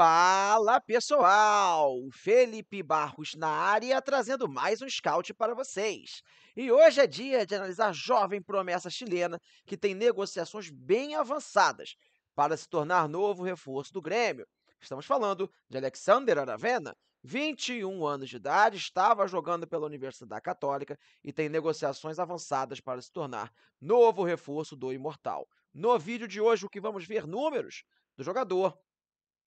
Fala pessoal, Felipe Barros na área trazendo mais um scout para vocês. E hoje é dia de analisar jovem promessa chilena que tem negociações bem avançadas para se tornar novo reforço do Grêmio. Estamos falando de Alexander Aravena, 21 anos de idade, estava jogando pela Universidade Católica e tem negociações avançadas para se tornar novo reforço do Imortal. No vídeo de hoje, o que vamos ver números do jogador,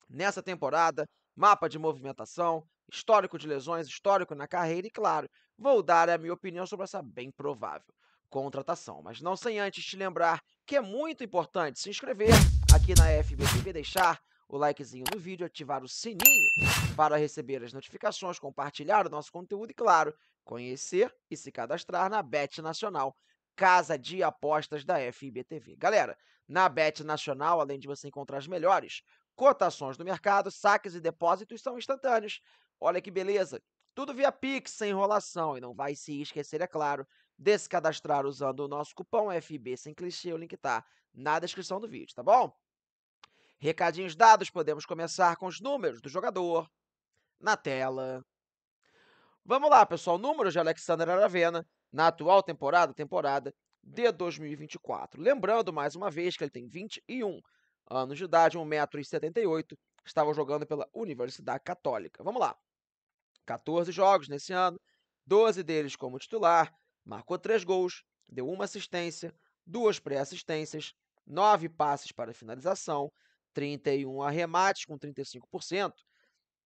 nessa temporada, mapa de movimentação, histórico de lesões, histórico na carreira e, claro, vou dar a minha opinião sobre essa bem provável contratação. Mas não sem antes te lembrar que é muito importante se inscrever aqui na FBTV, deixar o likezinho no vídeo, ativar o sininho para receber as notificações, compartilhar o nosso conteúdo e, claro, conhecer e se cadastrar na Bet Nacional, casa de apostas da FBTV. Galera, na Bet Nacional, além de você encontrar as melhores cotações do mercado, saques e depósitos são instantâneos. Olha que beleza! Tudo via Pix, sem enrolação. E não vai se esquecer, é claro, de se cadastrar usando o nosso cupom FB sem clichê. O link está na descrição do vídeo, tá bom? Recadinhos dados, podemos começar com os números do jogador na tela. Vamos lá, pessoal. Números de Alexander Aravena na atual temporada, temporada de 2024. Lembrando, mais uma vez, que ele tem 21 anos de idade, 1,78m, estava jogando pela Universidade Católica. Vamos lá. 14 jogos nesse ano, 12 deles como titular, marcou 3 gols, deu uma assistência, duas pré-assistências, 9 passes para finalização, 31 arremates com 35%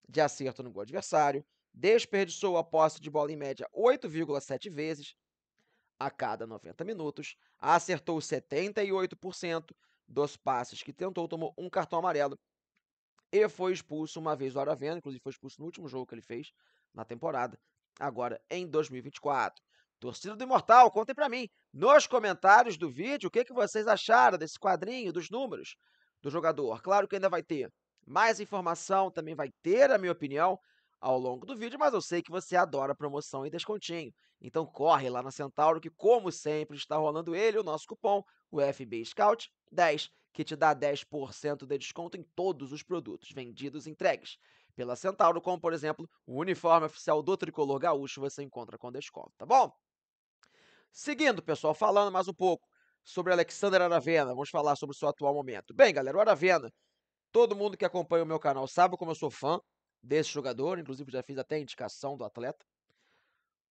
de acerto no gol adversário, desperdiçou a posse de bola em média 8,7 vezes a cada 90 minutos, acertou 78%, dos passes que tentou, tomou um cartão amarelo e foi expulso uma vez do Aravena, inclusive foi expulso no último jogo que ele fez na temporada, agora em 2024. Torcida do Imortal, contem para mim nos comentários do vídeo o que, que vocês acharam desse quadrinho, dos números do jogador. Claro que ainda vai ter mais informação, também vai ter a minha opinião ao longo do vídeo, mas eu sei que você adora promoção e descontinho. Então corre lá na Centauro que, como sempre, está rolando ele, o nosso cupom, o FB Scout 10, que te dá 10% de desconto em todos os produtos vendidos e entregues pela Centauro, como por exemplo, o uniforme oficial do tricolor gaúcho você encontra com desconto, tá bom? Seguindo, pessoal, falando mais um pouco sobre Alexander Aravena, vamos falar sobre o seu atual momento. Bem, galera, o Aravena, todo mundo que acompanha o meu canal sabe como eu sou fã desse jogador, inclusive já fiz até a indicação do atleta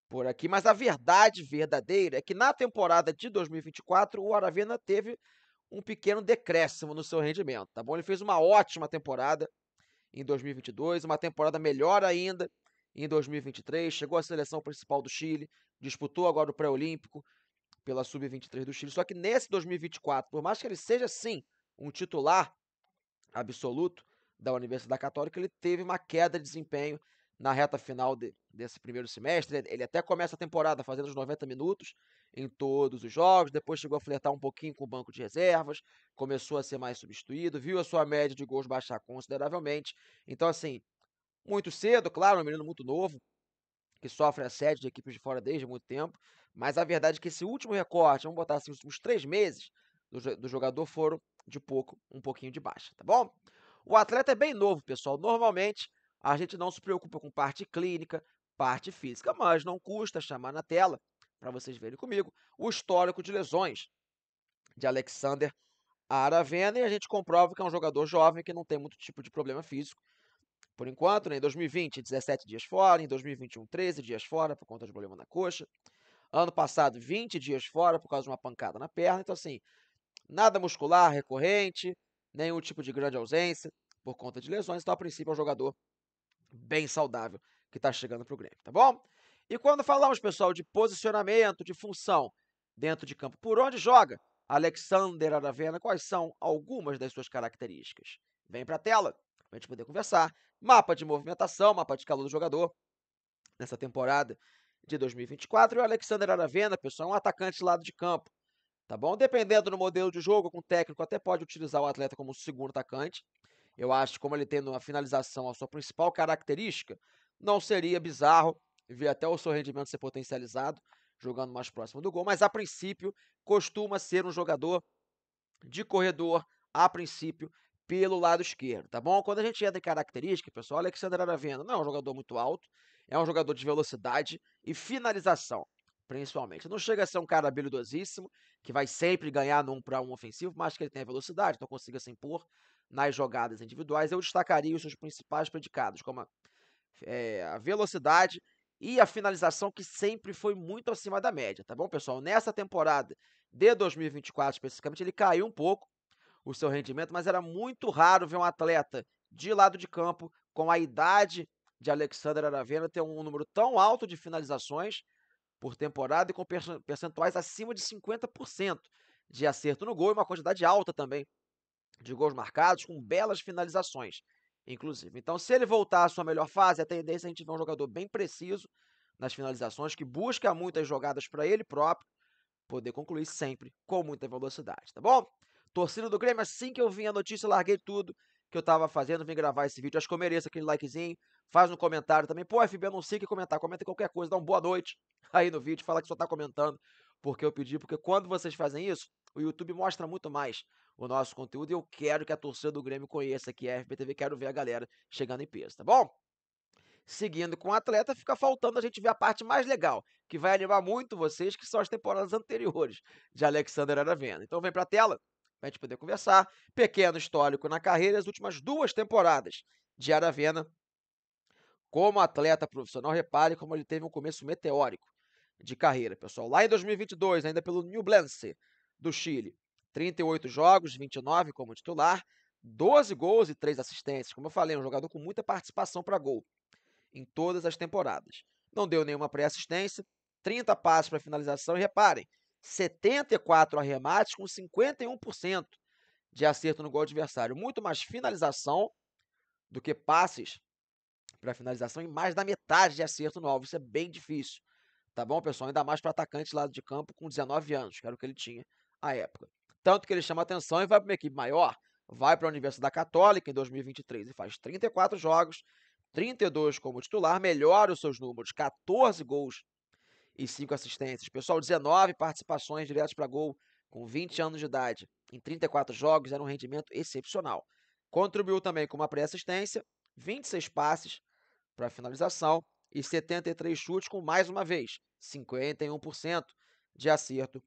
por aqui, mas a verdade verdadeira é que na temporada de 2024 o Aravena teve um pequeno decréscimo no seu rendimento, tá bom? Ele fez uma ótima temporada em 2022, uma temporada melhor ainda em 2023, chegou à seleção principal do Chile, disputou agora o pré-olímpico pela sub-23 do Chile, só que nesse 2024, por mais que ele seja sim um titular absoluto, da Universidade Católica, ele teve uma queda de desempenho na reta final de, desse primeiro semestre. Ele até começa a temporada fazendo os 90 minutos em todos os jogos, depois chegou a flertar um pouquinho com o banco de reservas, começou a ser mais substituído, viu a sua média de gols baixar consideravelmente. Então, assim, muito cedo, claro, um menino muito novo, que sofre assédio de equipes de fora desde muito tempo, mas a verdade é que esse último recorte, vamos botar assim, os últimos três meses do, do jogador foram de pouco, um pouquinho de baixa, tá bom? O atleta é bem novo, pessoal. Normalmente a gente não se preocupa com parte clínica, parte física, mas não custa chamar na tela, para vocês verem comigo, o histórico de lesões de Alexander Aravena e a gente comprova que é um jogador jovem que não tem muito tipo de problema físico. Por enquanto, né? em 2020, 17 dias fora, em 2021, 13 dias fora por conta de problema na coxa. Ano passado, 20 dias fora por causa de uma pancada na perna. Então, assim, nada muscular recorrente, nenhum tipo de grande ausência por conta de lesões. Então, a princípio, é um jogador bem saudável que está chegando para o Grêmio, tá bom? E quando falamos, pessoal, de posicionamento, de função dentro de campo, por onde joga Alexander Aravena, quais são algumas das suas características? Vem para a tela para a gente poder conversar. Mapa de movimentação, mapa de calor do jogador nessa temporada de 2024. E o Alexander Aravena, pessoal, é um atacante de lado de campo tá bom? Dependendo do modelo de jogo, com o técnico até pode utilizar o atleta como segundo atacante. Eu acho que como ele tendo a finalização a sua principal característica, não seria bizarro ver até o seu rendimento ser potencializado jogando mais próximo do gol, mas a princípio costuma ser um jogador de corredor a princípio pelo lado esquerdo, tá bom? Quando a gente entra em característica, pessoal, Alexandre Aravena não é um jogador muito alto, é um jogador de velocidade e finalização principalmente. Não chega a ser um cara habilidosíssimo, que vai sempre ganhar num para um ofensivo, mas que ele tem velocidade, então consiga se impor nas jogadas individuais. Eu destacaria os seus principais predicados, como a, é, a velocidade e a finalização, que sempre foi muito acima da média, tá bom, pessoal? Nessa temporada de 2024, especificamente, ele caiu um pouco o seu rendimento, mas era muito raro ver um atleta de lado de campo com a idade de Alexander Aravena ter um número tão alto de finalizações por temporada e com percentuais acima de 50% de acerto no gol e uma quantidade alta também de gols marcados, com belas finalizações, inclusive. Então, se ele voltar à sua melhor fase, a tendência é a gente ver um jogador bem preciso nas finalizações, que busca muitas jogadas para ele próprio, poder concluir sempre com muita velocidade, tá bom? Torcida do Grêmio, assim que eu vim a notícia, larguei tudo que eu estava fazendo, vim gravar esse vídeo. Acho que eu mereço aquele likezinho faz um comentário também. Pô, FB, eu não sei o que comentar. Comenta qualquer coisa, dá um boa noite aí no vídeo, fala que só tá comentando porque eu pedi, porque quando vocês fazem isso, o YouTube mostra muito mais o nosso conteúdo e eu quero que a torcida do Grêmio conheça aqui a FBTV, quero ver a galera chegando em peso, tá bom? Seguindo com o atleta, fica faltando a gente ver a parte mais legal, que vai animar muito vocês, que são as temporadas anteriores de Alexander Aravena. Então vem pra tela, pra gente poder conversar. Pequeno histórico na carreira, as últimas duas temporadas de Aravena como atleta profissional, repare como ele teve um começo meteórico de carreira, pessoal. Lá em 2022, ainda pelo New Blance do Chile, 38 jogos, 29 como titular, 12 gols e 3 assistências. Como eu falei, é um jogador com muita participação para gol em todas as temporadas. Não deu nenhuma pré-assistência, 30 passes para finalização e reparem, 74 arremates com 51% de acerto no gol adversário. Muito mais finalização do que passes para finalização e mais da metade de acerto no alvo. Isso é bem difícil, tá bom, pessoal? Ainda mais para atacante lado de campo com 19 anos, que era o que ele tinha à época. Tanto que ele chama atenção e vai para uma equipe maior, vai para a Universidade Católica em 2023 e faz 34 jogos, 32 como titular, melhora os seus números, 14 gols e 5 assistências. Pessoal, 19 participações diretas para gol com 20 anos de idade em 34 jogos, era um rendimento excepcional. Contribuiu também com uma pré-assistência, 26 passes, para finalização e 73 chutes com mais uma vez 51% de acerto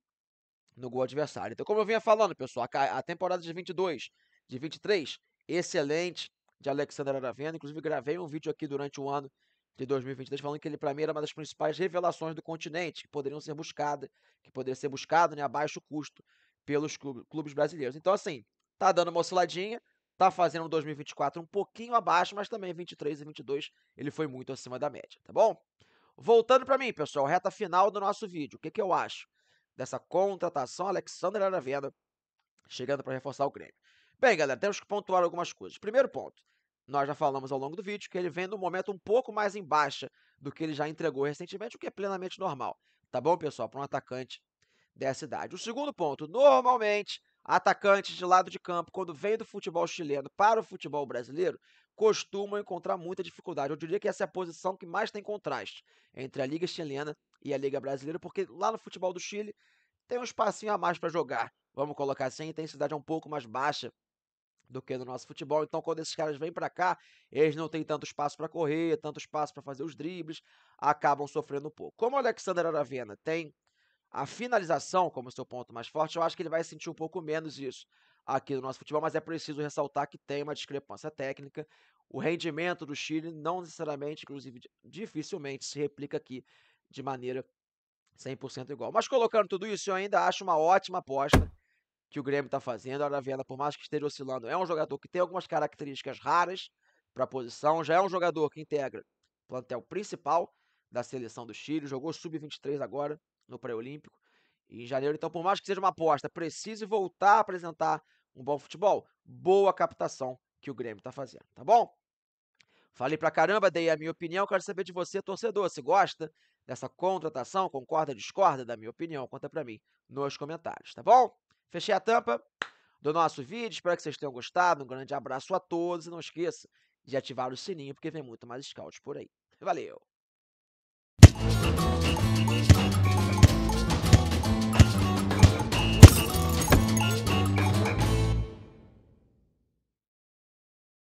no gol adversário. Então, como eu vinha falando, pessoal, a temporada de 22, de 23, excelente de Alexander Aravena. Inclusive, gravei um vídeo aqui durante o ano de 2023 falando que ele, para mim, era uma das principais revelações do continente, que poderiam ser buscadas, que poderia ser buscado né, a baixo custo pelos clubes brasileiros. Então, assim, tá dando uma osciladinha, tá fazendo 2024 um pouquinho abaixo, mas também 23 e 22 ele foi muito acima da média, tá bom? Voltando para mim, pessoal, reta final do nosso vídeo. O que, que eu acho dessa contratação Alexander Aravena chegando para reforçar o Grêmio? Bem, galera, temos que pontuar algumas coisas. Primeiro ponto, nós já falamos ao longo do vídeo que ele vem num momento um pouco mais em baixa do que ele já entregou recentemente, o que é plenamente normal, tá bom, pessoal, para um atacante dessa idade. O segundo ponto, normalmente atacantes de lado de campo, quando vem do futebol chileno para o futebol brasileiro, costumam encontrar muita dificuldade. Eu diria que essa é a posição que mais tem contraste entre a Liga Chilena e a Liga Brasileira, porque lá no futebol do Chile tem um espacinho a mais para jogar. Vamos colocar assim, a intensidade é um pouco mais baixa do que no nosso futebol. Então, quando esses caras vêm para cá, eles não têm tanto espaço para correr, tanto espaço para fazer os dribles, acabam sofrendo um pouco. Como o Alexander Aravena tem a finalização como seu ponto mais forte, eu acho que ele vai sentir um pouco menos isso aqui no nosso futebol, mas é preciso ressaltar que tem uma discrepância técnica. O rendimento do Chile não necessariamente, inclusive dificilmente, se replica aqui de maneira 100% igual. Mas colocando tudo isso, eu ainda acho uma ótima aposta que o Grêmio está fazendo. A Araviana por mais que esteja oscilando, é um jogador que tem algumas características raras para a posição. Já é um jogador que integra o plantel principal da seleção do Chile. Jogou sub-23 agora, no pré-olímpico em janeiro. Então, por mais que seja uma aposta, precise voltar a apresentar um bom futebol. Boa captação que o Grêmio está fazendo, tá bom? Falei pra caramba, dei a minha opinião, quero saber de você, torcedor, se gosta dessa contratação, concorda, discorda da minha opinião, conta pra mim nos comentários, tá bom? Fechei a tampa do nosso vídeo, espero que vocês tenham gostado, um grande abraço a todos e não esqueça de ativar o sininho porque vem muito mais scout por aí. Valeu!